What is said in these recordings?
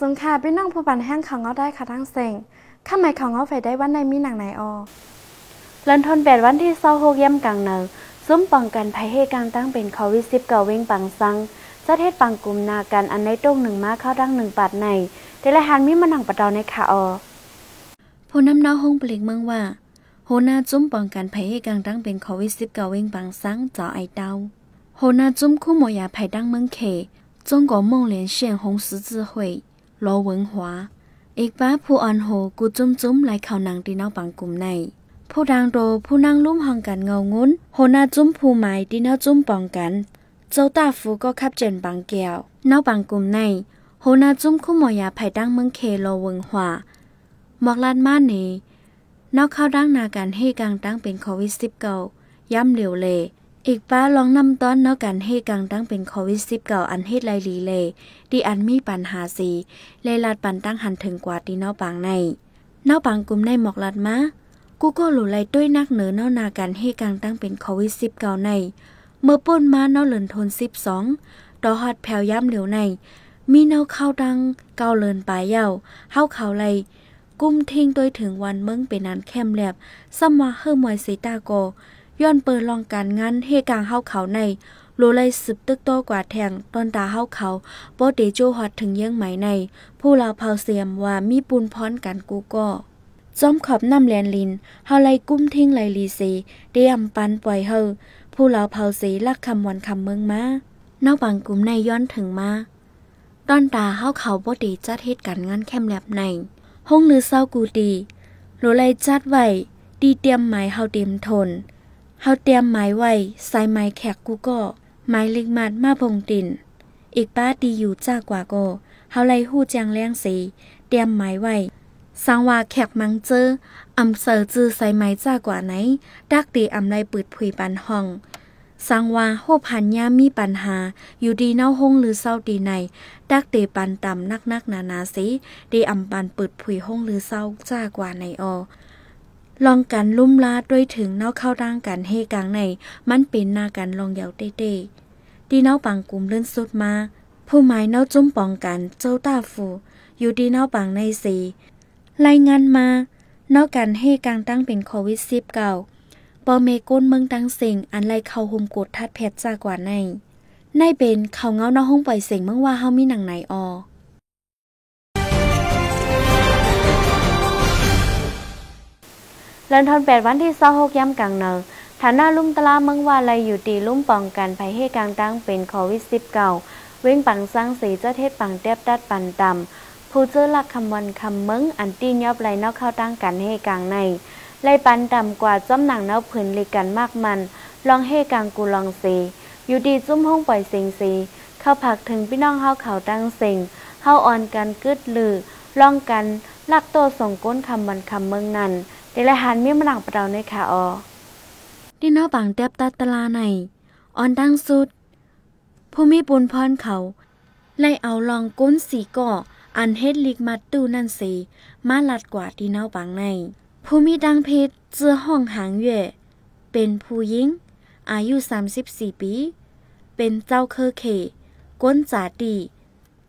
สูงค่ะพี่น้องผู้ปันแห้งของเขาได้ค่ะทั้งเซงข้าหมายของเขาไฟได้วันในมีหนังไหนออเลินทนแปดวันที่เศร้าหกย่ำกลางเนอซุ้มป้องกันภัยให้การตั้งเป็นโควิดสิบเก้าเว้งปังซังสะเทศปังกลุ่มนาการอันในต้งหนึ่งมาเข้าดังหนึ่งปัดในแต่ละหันมีมานหนังปะตดาในขาออผู้นำน้าห้องเปล่กเมืองว่าโหนาจุ้มป้องกันภัยให้การตั้งเป็นโควิดสิบเก้าเว้งปังซังจ่อไอเ้าโหนาจุ้มคู่หมอยาภัยดังเมืองเขจง国梦连线红十字会ลเวงห文华，อีกป้าผู้อ่อนโหกูจุ้มจุ้มไหลเข่านังดีนอกปังกลุ่มใน ผู้ดังโดผู้นั่งลุ่มห้องกันเงางุ้นโหน้าจุ้มผู้หมายดีนอจุ้มปองกันเจ้าตาฟูก็ขับเจนบางแก้วนอกปังกลุ่มในโหน้าจุ้มคู่หมอยาภายดังเมืองเคโลเวิงหวามอกลาดมาเนนอกเข้าดังนาการให้กลางตั้งเป็นโควิดสิบเก้าย่ำเหลวเลยอีกป้าลองนำต้อนเนาะกันให้กังตั้งเป็นโควิด1 9อันเฮ็ดไลลีเลดีอันมีปัญหาสีเลยลาดปันตั้งหันถึงกว่าทีเนาะปางในเนาะปางกลุ่มในหมอกลัดมากูก็หลุไลด้วยนักเหนือเนาะนากันให้กังตั้งเป็นโควิด1 9ใน เมื่อป่นมาเนาะเลินทน12ต่อฮอดแผ่วย่ำเหลียวใน มีเนาเข้าดังเกาเลินปลายเย้าเฮาเขาไลกุ้มทิ้งโดยถึงวันเมืองเป็นนันแคมแลบซ้ำมาเฮอร์มอยสีตาโกย้อนเปิดลองการงานเฮกลางเฮาเขาในโลไลสืบตึกโตกว่าแทงตอนตาเฮาเขาบ่เตโจฮอดถึงเยี่ยงไหมใน ผู้ลาวเผาเสียมว่ามีปูนพรกันกูก็จอมขอบน้ำแลนลิน เฮาไลกุ้มทิ้งไลลีเซเตียมปันปล่อยเฮาผู้ลาวเผาเสลักคำวันคำเมืองมาเนาบังกลุ่มในย้อนถึงมาตอนตาเฮาเขาบ่เตจัดเหตุการงานแคมแลบใน ห้องลือเศร้ากูดีโลไลจัดไว้ดีเตรียมหมายเฮาเต็มทนเฮาเตรียมไม้ไว้ใส่ไม้แขกกูก็ไม้เล็กมัดมาพงตินอีกป้าดีอยู่จ้ากว่าก็เฮาไล่หู้แจงแรงสีเตรียมไม้ไว้สังว่าแขกมังเจออำเสอจือใส่ไม้จ้ากว่าไหน ดักตีอำไลปืดผุยปันห้องสังว่าโหพันย่ามีปัญหา อยู่ดีเน่าห้องหรือเศร้าดีในดักเตปันต่ำนักนักนานาสิดีอำปันปืดผุยห้องหรือเศร้าจ้ากว่าในอลองกันลุ่มลาดด้วยถึงเน่าเข้าร่างกันเฮกลางในมันเป็นหน้ากันลองเยาเต้ๆดีเน่าปังกลุ่มเลื่อนสุดมาผู้หมายเน่าจุ้มปองกัน เจ้าตาฟูอยู่ดีเน่าปังในสีรายงานมา เน่ากันเฮกลางตั้งเป็นโควิด1 9ปอเมก้นเมืองตั้งสิงอันไรเข้าหุมกดทัดแพทย์จากกว่าในในเป็นเขาเงาหน้าห้องปล่อยเสียงเมื่อว่าเฮามีหนังไหนออเลินทอนแปดวันที่เศร้าหกย่ำกลางเนิฐานหน้าลุ่มตลาเมืองว่าไรอยู่ตีลุ่มปองกันภัยให้กลางตั้งเป็นโควิดสิบเก่าเว้งปังสร้างสีเจ้าเทศปังเตีบดัดปันต่ำผู้เจ้หลักคำวันคำเมืองอันตีนยอบไรนอกเข้าตั้งกันให้กลางใน ไรปันต่ำกว่าจ้ำหนังเน่าผืนลิกันมากมัน ลองให้กลางกูลองสี อยู่ดีจุ้มห้องปล่อยสิงสี เข้าผักถึงพี่น้องเฮาเขาตั้งสิงเฮาอ่อนกันกึดลือล่องกันลักตัวส่งก้นคำวันคำเมืองนั่นแตละหันมีมนังประเราในค่ะออที่นอบังเดบตาตลาในออนตั้งสุดผู้มีบุญพรเขาไล่เอาลองก้นสีก่ออันเฮ็ดลิกมัดตู้นั่นสีมาลัดกว่าที่เนาบังในผู้มีดังเพชรเจือห้องหางเย่เป็นผู้หญิงอายุ 34 ปี เป็นเจ้าเคอเคก้นจ่าดี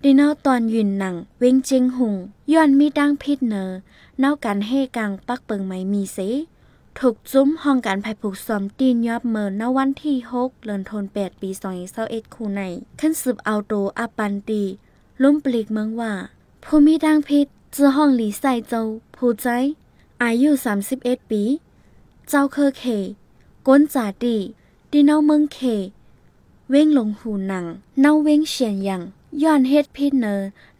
ดีนอตอนยืนหนังเวงจิงหุงย้อนมีดังพิษเนอนอกกันให้กลางปักเปิงไม่มีเสถูกจุ้มห้องการภัยผูกซอมตีนยอบเมินณวันที่6เดือนธันวาคสปีเอ็ดคู่ในขึ้นสืบเอาโตอาปันตีลุ้มปลีกเมืองว่าผู้มีดังพิษจือห้องหลีใส่เจ้า ผู้ใจอายุ31ปีเจ้าเคอเคก้นจ่าดีดีเอาเมืองเคเว้งลงหูหนังเนาเว้งเฉียนยังย้อนเฮ็ดพิษเนอ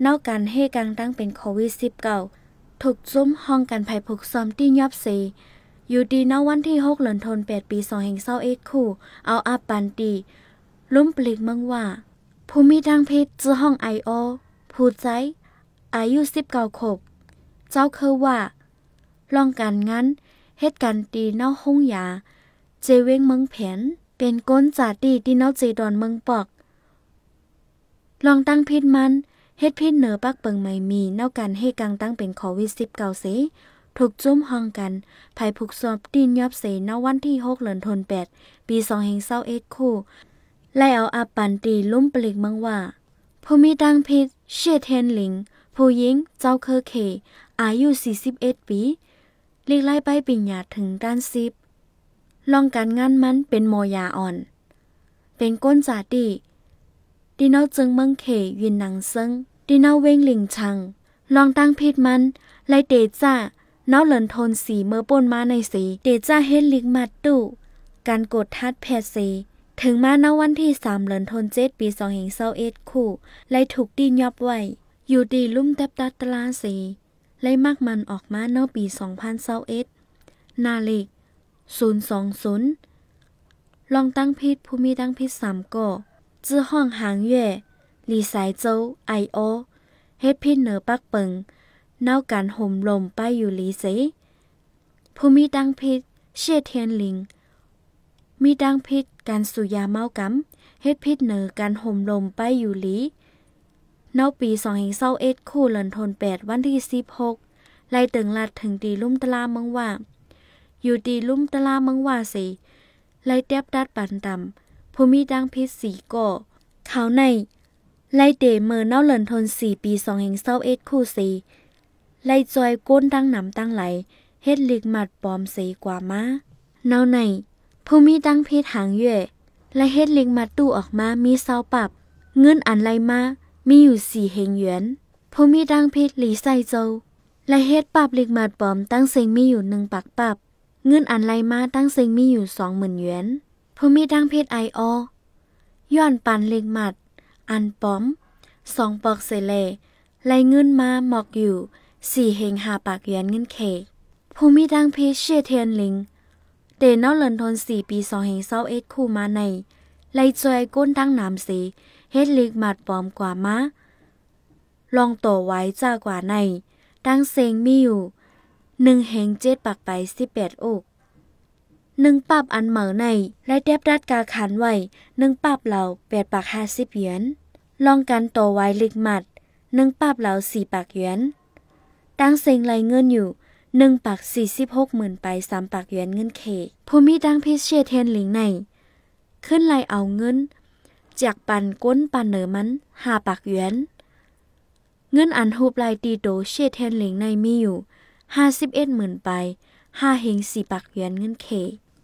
นอกการเฮกังตั้งเป็นโควิด -19 ถูกซุ้มห้องกันภัยผกซ้อมที่ยอบเซ อยู่ดีนวันที่6เหลือนทน8ปี2แห่งเศร้าเอ็กคู่ เอาอาปันตีลุ้มปลีกเมืองว่าภูมิดังเพศจื้อห้องไอโอผู้ใจ อายุ19ขบ เจ้าเคยว่าลองการงั้น เฮ็ดกันตีนอกห้องยา เจเวงเมืองแผนเป็นก้นจ่าตีที่นอกเจดอนเมืองปอกลองตั้งพิษมัน เฮ็ดพิษเหนือปักเปิงไม่มี เน่ากันให้กังตั้งเป็นโควิด1 9เกาสถูกจุ้มห้องกัน ภายผูกสอบดินยอบเสนวันที่6เหลือนทนแปดปีสงแห่งเศร้าเอ็กคู่ไล่เอาอาปันตีลุ่มปลิกมังว่าผู้มีดังพิษ เชเทนหลิง ผู้หญิงเจ้าเคอเคอายุ41ปี เรียกไล่ไปปิญญาถึงด้านซิบลองการงานมันเป็นโมยาอ่อน เป็นก้นจาดีดีนอจึงเมืองเขยืนหนังซึ่งดีนอเว่งหลิงชัง ลองตั้งพิษมันไลเตจ้าเนาเหลินทนสีเมื่อป่นมาในสีเตจ้าเฮ็ดลิกมัดตู่การกดทัดแพสีถึงมาณวันที่สามเหลินทนเจ็ดปีสองเหงเศร้าเอ็ดคู่ไลถูกดินยอบไว้ อยู่ดีลุ่มแทบตัดตลาสีไลมากมันออกมาเนาปีสองพันเศร้าเอ็ดนาลิกศูนย์สองศูนย์ลองตั้งพิษภูมิตั้งพิษสามก่อ自晃寒月，离西洲爱乌，黑片เหนือปักเปิงเน่าการห่มลมไปอยู่ลีเสภูมิดังพิษเชี่ยเทียนลิง มีดังพิษการสุยาเมากำเฮ็ดพิษเหนือการห่มลมไปอยู่ลีเนาปีสองแห่งเศร้าเอ็ดคู่เลินทนแปดวันที่สิบหก ไล่ตึงลัดถึงตีลุ่มตะลาเมืองว่า อยู่ตีลุ่มตะลาเมืองว่าสิไล่เตียบดัดปันต่ำผูมีดังพิษสีก่อเขาในไล่เดเมอร์เน่าเหลินทนสี่ปีสองแห่งเศร้าเอ็ดคู่สีไล่จอยก้นตั้งหนำตั้งไหล เฮ็ดลิกหมัดปอมสีกว่ามาเน่าในผูมีดังพิษหางเย่และเฮ็ดลิกหมัดตู้ออกมามีเศร้าปรับ เงินอันไรมามีอยู่สี่แห่งเหวยนผูมีดังพิษหลีใส่โจและเฮ็ดปรับลิกหมัดปอมตั้งเซิงมีอยู่หนึ่งปักปรับ เงินอันไรมาตั้งเซิงมีอยู่สองหมื่นเหวยนผู้มีดังเพศไออย้อนปันเล็กหมัด อันป้อมสองปอกเสเลไหลเงินมาหมอกอยู่สี่เฮงหาปากเยียนเงินเคผู้มีดังเพศเชียเทียนลิงเดนเนาเลินทนสี่ปีสองเฮงเศร้าเอ็ดคู่มาในไหลจอยก้นดั้งน้ำสีเฮ็ดเล็กหมัดป้อมกว่ามาลองต่อไว้จ้ากว่าในดั้งเซงมีอยู่หนึ่งเฮงเจ็ดปากไปสิบแปดอกหนึ่งปับอันเหมาในและเดบรัดกาขันไว้หนึ่งปับเหล่าแปดปากห้าสิบเหรียญลองกันโตไว้ลิกหมัดหนึ่งปับเหล่าสี่ปากเหรียญตั้งเซ็งไรเงินอยู่ หนึ่งปากสี่สิบหกหมื่นไปสามปากเหรียญเงินเคภูมิดังพิเชเทนหลิงใน ขึ้นไรเอาเงิน จากปันก้นปันเหนือมันห้าปากเหรียญเงินอันหูปลายตีโตเชเทนหลิงในมีอยู่ห้าสิบเอ็ดหมื่นไปห้าเฮงสี่ปากเหรียญเงินเค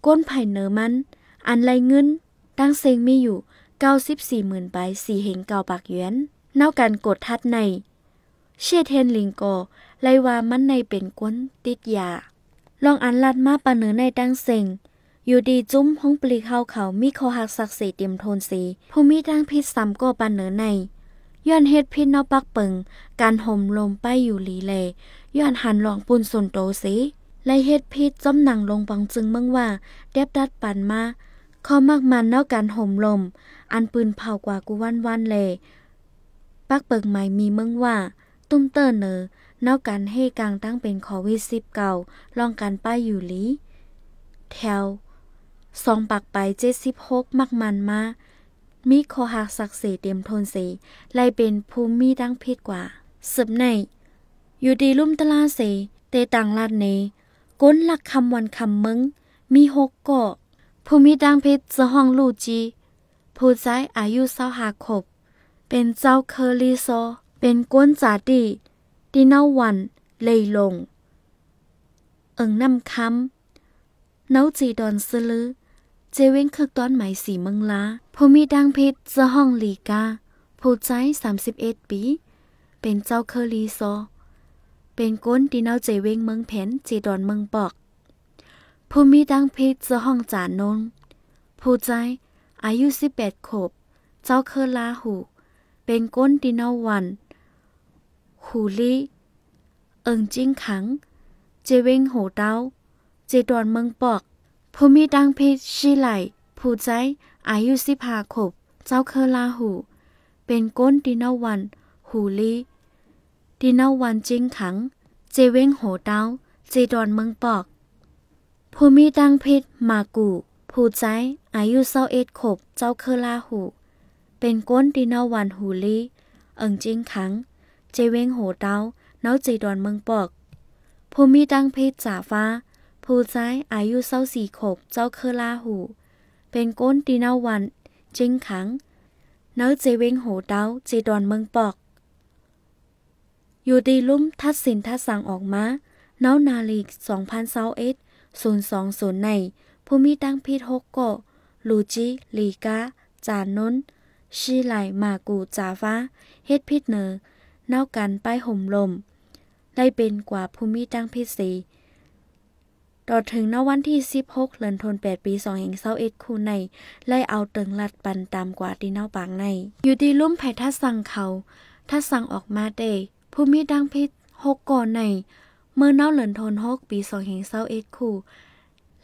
ก้นไผ่เนอมัน อันไรเงิน ตั้งเซงมีอยู่ 94หมื่นใบสี่เหงเก่าปากเยือนเน่ากันกดทัดใน เชเทนลิงโก ไลวามันในเป็นก้นติดยาลองอันลัดมาปะเนือในตั้งเซง อยู่ดีจุ้มห้องปลีเข้าเขา มีคอหักศักดิ์ธิีเต็มโทนสีผู้มีตั้งพิษซ้ำก็ปะเนือใน ย้อนเฮ็ดพิษนอปักเปิง การห่มลมไปอยู่หลีเลย้อนหันหลองปุ่นสนโตสีและเฮ็ดพิษจ้มหนังลงปองจึงเมืองว่าเดบดัดปันมาข้อมากมันเนาการห่มลมอันปืนเผากว่ากูวันวันเลยปักเปิกใหม่มีเมืองว่า ตุ้มเตอร์เนอเนาการให้กลางตั้งเป็นคอวิสิบเก่าลองการป้ายอยู่ลีแถวสองปักไปเจ็ดสิบหกมักมันมามีคอหักศักดิ์ศรีเตรียมทนสีไลเป็นภูมิตั้งพิษกว่าสืบใน อยู่ดีลุ่มตะลาสีเตต่างลาดเนก้นหลักคำวันคำมึง มีหกเกาะผู้มีดังเพชรสห้องลูจีผู้ใจอายุเศร้าหาขบเป็นเจ้าเคอรีโซเป็นก้นจาดีดีเนาวันเลยลงเอิงน้ำคำเนาจีดอนซื้อลือเจเว้งคือตอนหมสีเมืองลาผู้มีดังเพชรสห้องลีกาผู้ใจสสามสิบเอ็ดปีเป็นเจ้าเคอรีโซเป็นก้นดีเนาเจเวงเมืองเพนจีดอนเมืองปอกผู้มีดังพิษจะห้องจานนงผู้ใจ อายุ18ขบ เจ้าเคลาหู เป็นก้นดีเนาวัน หูลีเอิงจิ้งขังเจเวงโหเต้าเจดอนเมืองปอกผู้มีดังพิษชีไหลผู้ใจ อายุสิบ้าขบ เจ้าเคลาหู เป็นก้นดีเนาวัน หูลี่ดีเนาวันจิงขัง เจเว้งโหเต้าเจดอนเมืองปอก ภูมิดังพิษมากูผู้ใจอายุเศร้าเอ็ดขบ เจ้าเคอลาหู เป็นก้นดีเนาวันหูลีเอิงจิงขัง เจเว้งโหเต้าเนาเจดอนเมืองปอก ภูมิดังพิษจ่าฟ้าผู้ใจอายุเศร้าสี่ขบ เจ้าเคอลาหู เป็นก้นดีเนาวัน จิงขังเนาเจเว้งโหเต้าเจดอนเมืองปอกอยู่ดีลุ่มทัดสินทัดสั่งออกมาเนานาลีก2021 020ในผู้มีตั้งพิษฮกโกลูจิลีกาจานนนชีไหลมากูจาฟ้าเฮ็ดพิษเนอ เน่ากัน ป้ายห่มลม ได้เป็นกว่าภูมิตั้งพิษสีต่อถึงนวันที่ 16เดือนแห่งเศร้าเอ็ดคู่ในไล่เอาเติงลัดปันตามกว่าที่เน่าปางใน อยู่ดีลุ่มแผ่ทัดสั่งเขาทัดสั่งออกมาเดภูมิดังพิษ หกก่อใน เมื่อเน่าเหลินทนหกปีสองแห่งเศร้าเอ็ดคู่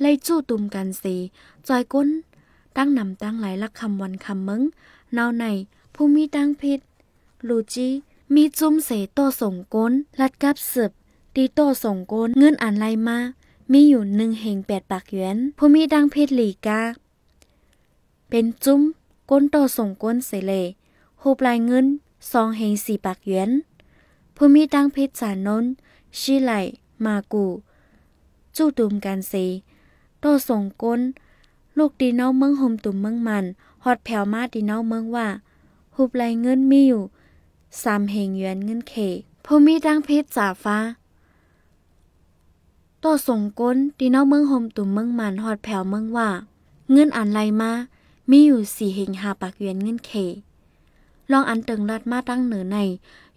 ไล่จู้ตุ่มกันสี จอยก้น ตั้งนำตั้งหลายลักคำวันคำมึง เน่าในภูมิดังพิษ ลูจีมีจุ้มเสโตส่งก้นลัดกับสืบตีโตส่งก้น เงินอ่านไรมา มีอยู่หนึ่งแห่งแปดปากเยนผู้มีดังพิษหลีกา เป็นจุ้ม ก้นโตส่งก้นเสเลหูปลายเงินสองแห่งสี่ปากเยนผูมีตั้งเพชรสานนนชิไหลมากูจู่ตุมกันสซโตส่งก้นลูกดีเนาเมืองหมตุ่มเมืองมันหอดแผวมาดีเนาเมืองว่าหุบไหลเงินมีอยู่สามเหงเยือนเงินเขผูมีตั้งเพชรสาฟ้าโตส่งก้นดีเนาเมืองหมตุ่มเมืองมันหอดแผวเมืองว่า เงินอันไรมามีอยู่สี่เหงหาปากเยือนเงินเขลองอันตึงรัดมาตั้งเหนือใน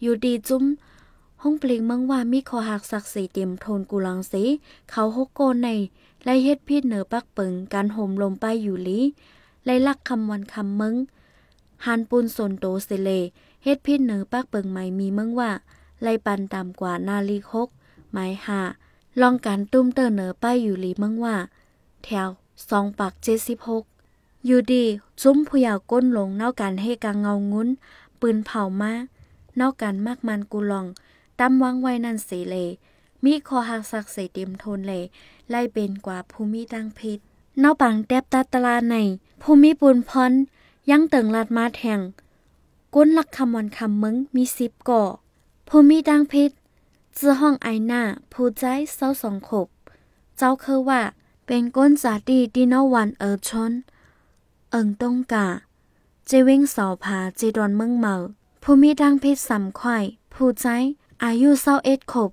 อยู่ดีจุ้มห้องเปลงเมืองว่ามีคอหักศักดิ์ธิีเตรียมโทนกุลังสีเขาฮกโกนใน ไล่เฮ็ดพีษเหนือปักปึงการห่มลมไปอยู่ลีไล่ลักคำวันคำมึงหันปูนสนโตเสเลเฮ็ดพีษเหนือปักปึงใหม่มีเมืองว่า ไล่ปันตามกว่านาลีคกไม่หหาลองการตุ้มเตอเหนือไปอยู่ลีเมืองว่า แถวสองปากเจ็ดสิบหกอยู่ดีจุ้มผู้ยาวก้นลงนอกกันให้กางเงางุ้น ปืนเผามานอกกันมากมันกูลองตั้มวังไว้นันเสเล มีคอหักสักเสเตียมทนเลย ไล่เป็นกว่า ภูมิตั้งพิษนอกปังแตบตาตลาใน ภูมิปูนพอน ยังเติงลาดมาแทงก้นลักคำวันคำมึงมีสิบก่อ ภูมิตั้งพิษจื้อห้องไอหน้าผู้ใจเศร้าสองขบ เจ้าคือว่า เป็นก้นสาดีดีนอวันเออชนเอิงต้งกะเจวิ่งสอผาเจดอนเมืองเมาผู้มีดังเพรสำควายผู้ใจอายุเศร้าเอ็ดขบ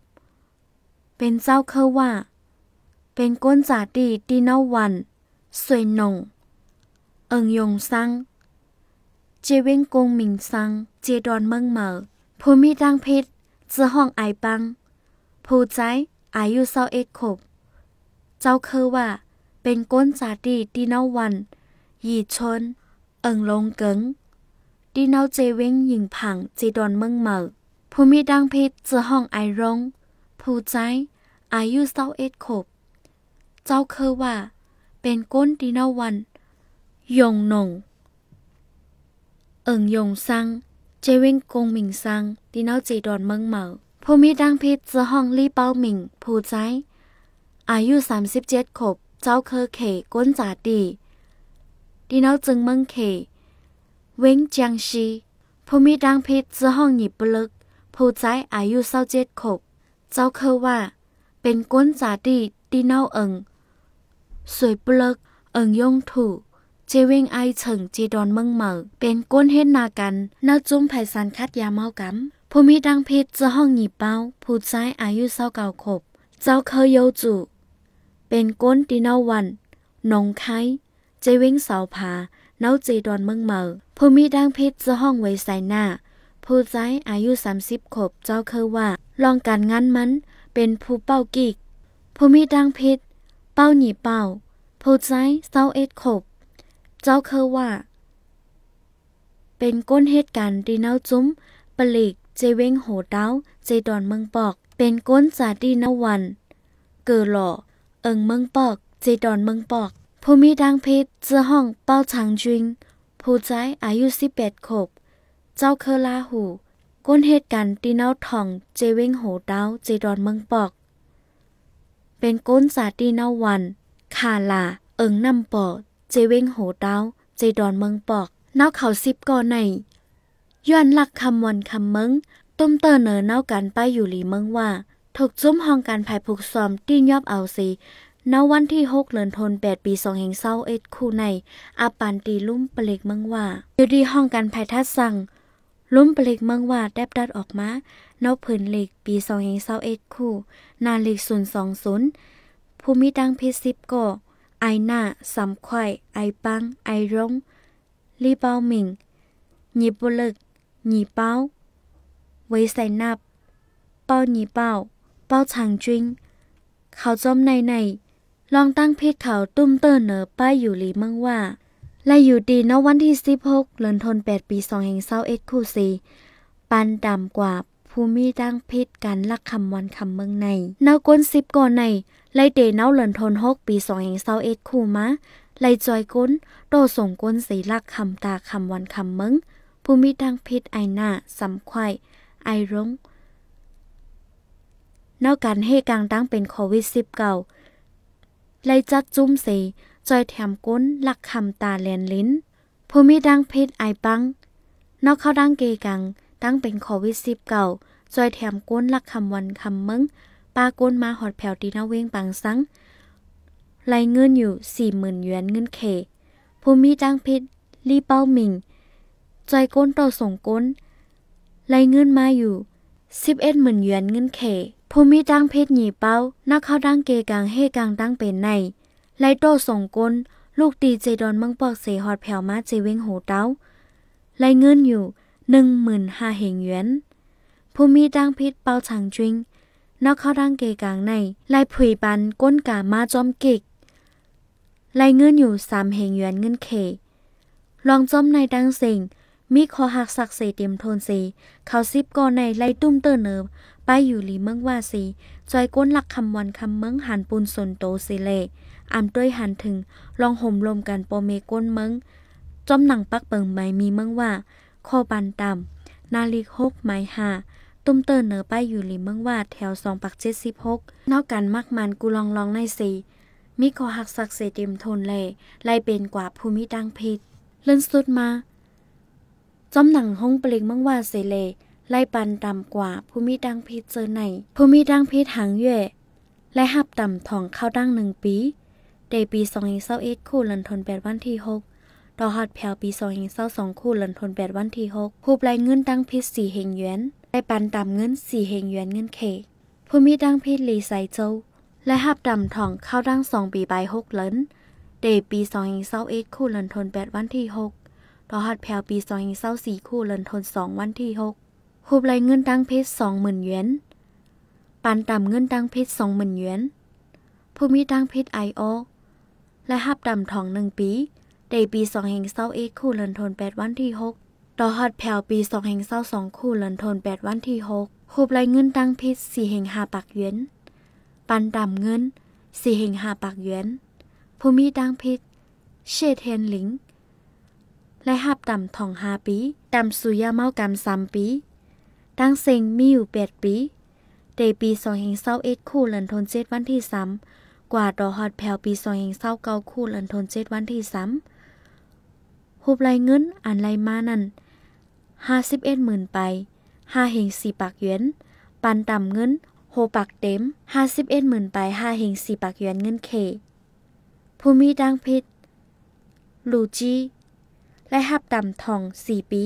เป็นเจ้าเคว่าเป็นก้นจาดีดีเนาวันสวยนงเอิงยงซังเจวิ่งกงหมิงซังเจดอนเมืองเมาผู้มีดังเพศจะห้องไอปังผู้ใจอายุเศร้าเอ็ดขบ เจ้าเคว่า เป็นก้นจาดีดีเนาวันยีชนเอิงลงเกิงดีเนาเจเว้งหิงผังจีดอนเมืองเหมอผู้มีดังพิษเจอห้องไอรงผู้ใจอายุเศร้าเอ็ดขบ เจ้าเคยว่า เป็นก้นดีเนาวัน ยงหนงเอิงยงซังเจเว้งกงหมิงซังดีเนาจดอนเมืองเหมอผู้มีดังพิษเจอห้องลี่เป้าหมิงผู้ใจอายุ37ขบ เจ้าเคอเขก้นจ่าดี电脑งจ口，งชีผู้มีดังพิษจะห้องหยิบปลึกผู้ใจอายุเศร้าเจ็ดขบเจ้าเคยว่า เป็นก้นจาดีดีเนอาเอิงสวยปลึกเอิงยงถู เจเวงไอเฉิงเจดอนเมืองเหมอเป็นก้นเฮ็ดนากันน่าจุ้มไผ่สันคัดยาเมากำผู้มีดังพิษจะห้องหยิบเป้าผู้ใจอายุเศร้าเก่าขบเจ้าเคยโยจูเป็นก้นดีเนอาวัน นงไขเจวิ้งเสาผาเนาเจดอนเมืองเมาผู้มีดังพิษจะห้องไว้ใส่หน้าผู้ใจอายุ30ขบเจ้าเคยว่าลองการงานมันเป็นผู้เป้ากิกผู้มีดังพิษ เป้าหนีเป้าผู้ใจเศร้าเอ็ดขบเจ้าเคยว่า เป็นก้นเหตุการณ์ดีเนาจุ้มปลีกเจวิ้งโหเต้าเจดอนเมืองปอก เป็นก้นสาดีนวันเกอหล่อเอิงเมืองปอก เจดอนเมืองปอกภูมิดังพิษเจ้อห้องเป้าชางจุนผู้ใจอายุสิบแปดขบเจ้าเคอลาหูก้นเหตุการณ์ตีเนาทอง เจวิงโหดาเจดอนเมืองปอก เป็นก้นสาตีเนาวันคาลาเอิงนำปอเจวิงโหดาเจดอนเมืองปอกเน่าเขาสิบก่อในย้อนหลักคำวันคำเมืองต้มเตอเนอเน่ากันไปอยู่หลีเมืองว่า ถูกจุ้มห้องการภายผูกซอมตีนยอบเอาสีณวันที่ 6เดือนธันวาคมปี2อ2 1คู่ในอาปานตีลุ่มเปล็กเมืองว่าอยู่ดีห้องกันภายทัดสั่ง ลุ่มเปล็กเมืองว่าแดบดัดออกมาเนาเพิ่นเหล็ก ปี2อ2 1คู่ นาเหล็ก020ภูมิดังเพชรสิบก่อไอหน้าสำควายไอปัง ไอร้องลีเปาหมิงหยีบุลึกหยีเป้าไว้ใส่นับเป้าหยีเป้า เป้าชางจิ้งเขาจอมในในลองตั้งเพจเขาตุ้มเตอร์เนอป้ายอยู่หลีเมืองว่าและอยู่ดีเนาวันที่16เลือนทนแปดปี2แห่งเศร้าเอ็กคูซีปันดำกว่าภูมิตั้งพิษการลักคำวันคำเมืองในนาก้นสิบก่อนใน ไลเดเนาเลือนทนหกปีปี2แห่งเศร้าเอ็กคูมะ ไลจอยก้นโตส่งก้นสีลักคำตาคำวันคำเมืองภูมิตั้งพิษไอหน้าสำควายไอร้งนอกการให้กางตั้งเป็นโควิด -19 ไลจัดจุ้มเสจอยแถมก้นหลักคำตาแลนลิ้นผู้มีดังเพชรไอปัง นอกเข้าดังเกกัง ตั้งเป็นโควิดสิบเก่า จอยแถมก้นหลักคำวันคำมึง ปาก้นมาหอดแผวตีนาเวงปังซัง ไลเงินอยู่สี่หมื่นหยวนเงินเคผู้มีดังเพชรลีเป้าหมิงจอยก้นต่อส่งก้น ไลเงินมาอยู่11หมื่นหยวนเงินเขผู้มีดังเพชรหยีเป้า นักเข้าดังเกกลางเฮกลางดังเป็นในไลโตส่งก้น ลูกตีเจดอนมังปอกเสหอดแผ่วมาเจเวงโหเต้าไลเงินอยู่15,000เหงหยนผู้มีดังเพชรเป้าชังจริงนักเข้าดังเกกลางในไลผุยปันก้นกา มาจอมกิกไลเงินอยู่3เหงหยนเงินเขลองจอมในดังสิงมีคอหักสักเสเตียมโทนเสเขาซิบก่อในไล่ตุ้มเตอร์เนิบไปอยู่ลีเมืองว่าสี จอยก้นหลักคำวันคำเมืองหันปูนสนโตสิเลอามด้วยหันถึง ลองห่มลมกันโปเมก้นเมืองจอมหนังปักเปิงไม่มีเมืองว่าคอบันต่ำนาลิกหกไม้หาตุ้มเตอร์เนอไปอยู่ลีเมืองว่าแถวสองปักเจ็ดสิบหกนอกกันมากมันกูลองลองในสี มีคอหักสักเสเตียมโทนเลไล่เป็นกว่าภูมิดังพิษเลื่นสุดมาจอมหนังห้องเปล่งมังว่าเสเลไล่ปันต่ำกว่าผู้มีดังพิษเจอไหนผู้มีดังพิษหางเย่และหับต่ำทองเข้าดังหนึ่งปีเดปีสองเฮงเศร้าเอ็ดคู่ลันทนแปดวันที่หกดอหัดแผวปีสองเฮงเศร้าสองคู่ลันทนแปดวันที่หก ผู้ไลเงินดังพิษสี่เฮงเยนไล่ปันต่ำเงินสี่เฮงเยนเงินเคผู้มีดังพิษลีไซโจและหับดำทองเข้าดังสองปีใบหกเลินเดปีสองเฮงเศร้าเอ็ดคู่ลันทนแปดวันที่หกรหัสแผ่วปีสองเศร้าสี่คู่เลินทนสองวันที่หกคูบไรเงินตังเพชรสองหมื่นเยนปันต่ำเงินตังเพชรสองหมื่นเยนผู้มีตังเพชรไอโอ และหับต่ำทองหนึ่งปีใดปีสองแห่งเศร้าเอ็กคู่เลินทนแปดวันที่หกรหัสแผ่วปีสองแห่งเศร้าสองคู่เลินทนแปดวันที่หกคูบไรเงินตังเพชรสี่แห่งห้าปักเยนปันต่ำเงินสี่แห่งห้าปักเยนผู้มีตังเพชรเชเทนหลิงและหับต่ำทองหาปีต่ำสุยาเมากำสามปีตั้งเซ็งมีอยู่แปดปีเดปีสองแห่งเศร้าเอ็ดคู่เหลินทนเจ็ดวันที่ซ้ำกว่าดอฮอดแผวปีสองแห่งเศร้าเก้าคู่เหลินทนเจ็ดวันที่ซ้ำหุบไรเงินอ่านไรมานั่นห้าสิบเอ็ดหมื่นไปห้าห่งสี่ปากเยนปันต่ำเงินโฮปักเต็มห้าสิบเอ็ดหมื่นไปห้าห่งสี่ปากเยนเงินเคภูมิดังพิษลูจีและหับดำทองสี่ปี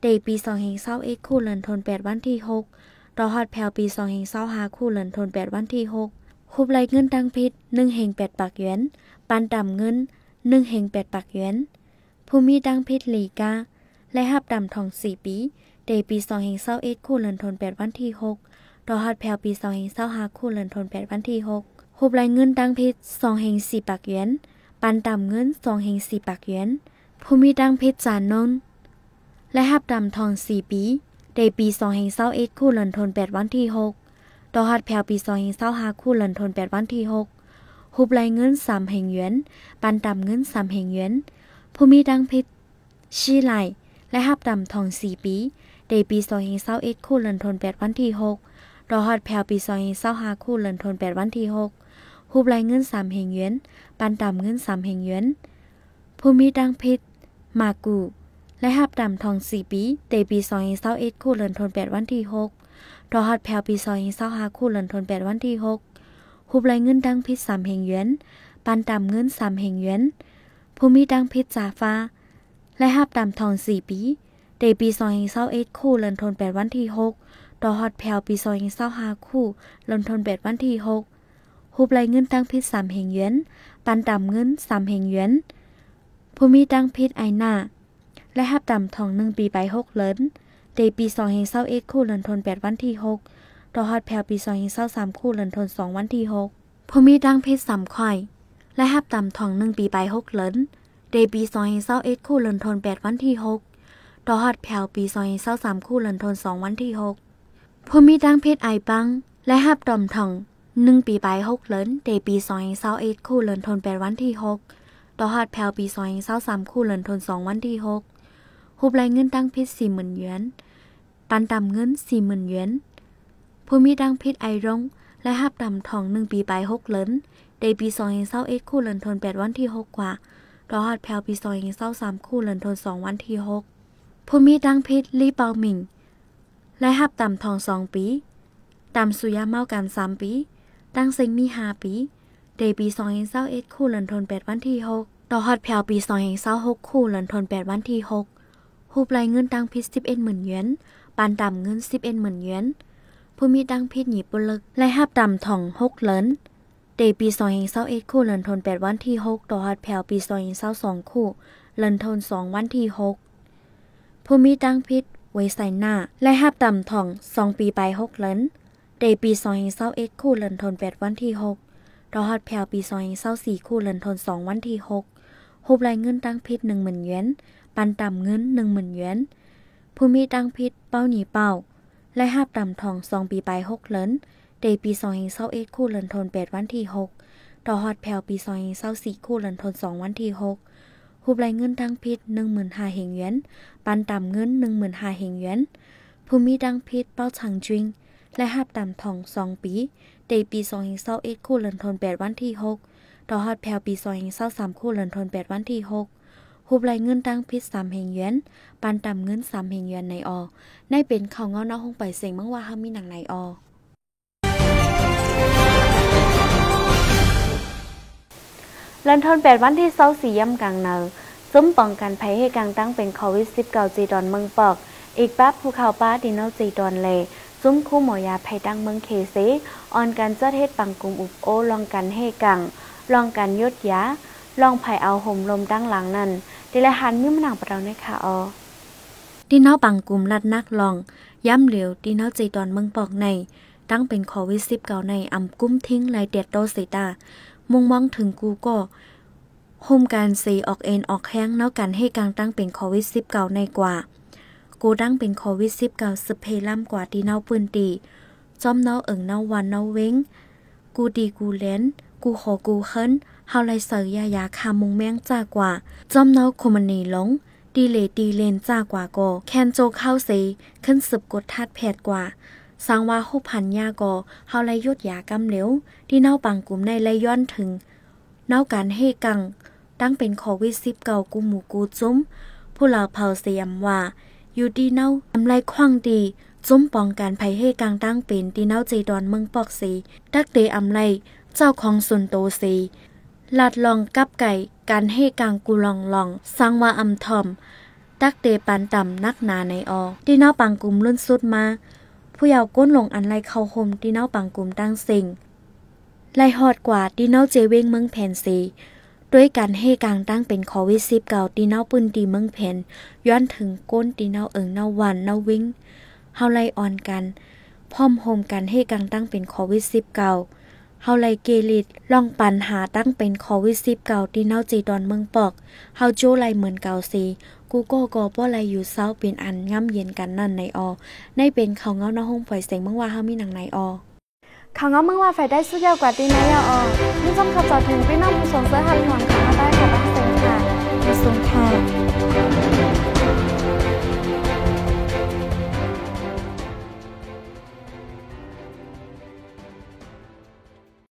เดปีสงแห่งเศร้าเอ็กคู่เลินทนแปดวันที่หกรอฮอดแผวปีสงแห่งเศร้าหาคู่เลินทนแปดวันที่หกคูบไรเงินดังพิษงแห่งแปดปักเยนปันดำเงินงแห่งแปดปักเยนภูมิดังพิษลีกาและหับดำทองสี่ปี เดปีสงแห่งเศร้าเอ็กคู่เลินทนแปดวันที่หกรอฮอดแผวปีสงแห่งเศร้าหาคู่เลินทนแปดวันที่หกคูบไรเงินดังพิษงแห่งสี่ปักเยนปันดำเงินสงแห่งสี่ปักเยนภูมิดังเพชรจานนนและหับดำทองสี่ปีในปีสองแห่งเศร้าเอ็ดคู่หลันทนแปดวันที่หกต่อหัดแผวปีสองแห่งเศร้าหาคู่หลันทนแปดวันที่หกหุบไหลเงินสามแห่งเยวนปันดำเงินสามแห่งเยวนภูมิดังเพชรชีไหลและหับดำทองสี่ปีในปีสองแห่งเศร้าเอ็ดคู่หลันทนแปดวันที่หกต่อหัดแผวปีสองแห่งเศร้าหาคู่หลันทนแปดวันที่หกหุบไหลเงินสามแห่งเยวนปันดำเงินสามแห่งเยวนภูมิดังเพชรมากูและหับดำทองสี่ปีเตปีซอยเซ้าเอ็ดคู่เลินทนแปดวันที่หกทอฮอดแผวปีซอยเซ้าหาคู่เลินทนแปดวันที่หกหุบไรเงินดังพิษสามเหงเยนปันดำเงินสามเหงเยนภูมิดังพิษจาฟ้าและหับดำทองสี่ปีเตปีซอยเซ้าเอ็ดคู่เลินทนแปดวันที่หกทอฮอดแผวปีซอยเซ้าหาคู่เลินทนแปดวันที่หกหุบไรเงินดังพิษสามเหงเยนปันดำเงินสามเหงเยนผู้มีตั้งพิษไอหน้าและหับต่ำทองหนึ่งปีไปหกเลินเดปีสองเฮงเศร้าเอ็กคู่เลินทนแปดวันที่หกต่อฮอดแผ่วปีสองเฮงเศร้าสามคู่เลินทนสองวันที่หกผู้มีตั้งพิษสามข่อยและหับต่ำทองหนึ่งปีไปหกเลินเดปีสองเฮงเศร้าเอ็กคู่เลินทนแปดวันที่หกต่อฮอดแผ่วปีสองเฮงเศร้าสามคู่เลินทนสองวันที่หกผู้มีตั้งเพษไอปังและหับต่ำทองหนึ่งปีไปหกเลินเดปีสองเฮงเศร้าเอ็กคู่เลินทนแปดวันที่หกต่อหอดแผวปีซอยเศร้าสามคู่เหรินทนสองวันที่หกหุบรเงินตั้งพิษสี่หมื่นเยนตันต่ำเงินสี่หมื่นเยนผู้มีดังพิษไอรองและหับต่ำทองหนึ่งปีไปหกเหรินในปีซอยเศร้าเอ็ดคู่เหรินทนแปดวันที่หกกว่าต่อหอดแผวปีซอยเศร้าสามคู่เหรินทนสองวันที่หกผู้มีดังพิษลีเปาหมิง และหับต่ำทองสองปี ต่ำสุยาเมากันสามปี ตั้งเซิงมีห้าปีเดปีสองเศร้าเอ็ดคู่หลันทนแปดวันที่หกต่อฮอดแผ่วปีสองเศร้าหกคู่หลันทนแปดวันที่หกหูปลายเงินตังพิษสิบเอ็ดหมื่นเยนปานต่ำเงินสิบเอ็ดหมื่นเยนผู้มีดังพิษหยีปุลึกและห้าต่ำถ่องหกเหลินเดปีสองเศร้าเอ็ดคู่หลันทนแปดวันที่หกต่อฮอดแผ่วปีสองเศร้าสองคู่หลันทนสองวันที่หกผู้มีดังพิษไว้ใส่หน้าและห้าต่ำถ่องสองปีไปหกเหลินเดปีสองเศร้าเอ็ดคู่หลันทนแปดวันที่หกดอฮอดแผวปีซอยเศร้าสี่คู่เลินทนสองวันที่หกหบลายเงินตั้งพิษหนึ่งหมื่นเยนปันต่ำเงินหนึ่งหมื่นเยนภูมิตั้งพิษเป้าหนีเป้า และห้าต่ำทองสองปีไปหกเลินเดปีซอยเศร้าเอ็ดคู่เลินทนแปดวันที่หกดอฮอดแผวปีซอยเศร้าสี่คู่เลินทนสองวันที่หกหุบลายเงินตั้งพิษหนึ่งหมื่นห้าเหงเยนปันต่ำเงินหนึ่งหมื่นห้าเหงเยนภูมิตั้งพิษเป้าชังจิง และห้าต่ำทองสองปีเดปีสองหิงเศร้าเอ็ดคู่เลินทนแปดวันที่หกต่อฮอดแพวปีสองหิงเศร้าสามคู่เลินทนแปดวันที่หกหุบไหลเงินตั้งพิษสามแห่งเยนปันต่ำเงินสามแห่งเยนในออในเป็นข่าวเงาเนาะห้องไปเสียงมั่งว่าห้ามมีหนังในออลันทอนแปดวันที่เศร้าสี่ย่ำกลางเนาซุ้มป้องกันภัยให้กลางตั้งเป็นโควิด -19 จีดอนเมืองปอก อีกแป๊บภูเขาป้าดินเนลจีดอนเลยซุ้มคู่หมอยาไผ่ดังเมืองเคเซออนกันจัดเฮ็ดปังกลุ่มอุบโอลองกันให้กัง ลองกันยดยาลองไผ่เอาห่มลมตั้งหลังนั่นเดลหันมีมหนังปะเราเนี่ยค่ะออที่เนาปังกลุ่มลัดนักลองย้ำเหลียวที่เนาจตอนเมืองปอกใน ตั้งเป็นโควิดสิบเก่าในอำกุ้มทิ้งลายเด็ดโตสิตา มุ่งมองถึงกูก็โฮมการสีออกเอ็นออกแห้งเนากันให้กลางตั้งเป็นโควิดสิบเก่าในกว่ากูดั้งเป็นโควิด19สเพล่ำกว่าที่เน่าปืนตีจอมเน่าเอิงเน่าวันเน่าเว้ง กูดีกูเล่นกูขอกูเฮิรนเฮาไลเสยยายาคามุงแมงจ้ากว่าจอมเน่าคมันนีหลง ดีเลดีเลนจ้ากว่าก็แคนโจเข้าเซขึ้นสืบกดทัดแผดกว่าสั้งว่าหูพันยากอเฮาไลยดยากำเหลวที่เน่าปังกลุ่มในไลย้อนถึง เน่าการเฮกังตั้งเป็นโควิด19กูหมูกูจุ้มผู้ลาเผาเสียมว่าอยู่ดีเน่าทำไรคว่างดีจุ้มปองการภัยให้กลางตั้งเป็นดีเน่าจดอนเมืองปอกสีดักเตอำไรเจ้าของสุนโตสีลาดลองกับไก่การให้กลางกูลองลองสร้างว่าอำทอมดักเตปันต่ำนักหนาในออดีเน่าปังกลุ่มลุ่นสุดมาผู้ยาวก้นลงอันไรเข้าคมดีเน่าปังกลุ่มตั้งสิงไล่หอดกว่าดีเน่าเจเวงเมืองแผ่นสีด้วยการให้กางตั้งเป็นโควิด่าตีเน่าปืนตีเมืองเพนย้อนถึงก้นตีเน่าเอิงเน่าวันเน่าวิ่งเฮาไลออนกัน พร้อมโฮมกันให้กางตั้งเป็นโควิดิบเก่าเฮาไลเกลิดล่องปันหาตั้งเป็นโควิด่าตีเน่าจีดอนเมืองปอกเฮาโจไลเหมือนเก่าซีกูโก้ก็บ่ไลอยู่เศร้าเป็นอันง่ำเย็นกันนั่นในออในเป็นเขาเงาหน้าห้องปล่อยเสียงเมื่อว่าเฮามีหนังในออขางเอามึงว่าไฟได้สุ้ยอดกว่าตีนายาออนี่จอมขับจอดถึงพี่น้องผู้สงเสื้อหันหังขังมาได้กับบ้านเซนค่ะผู้สงค่ะ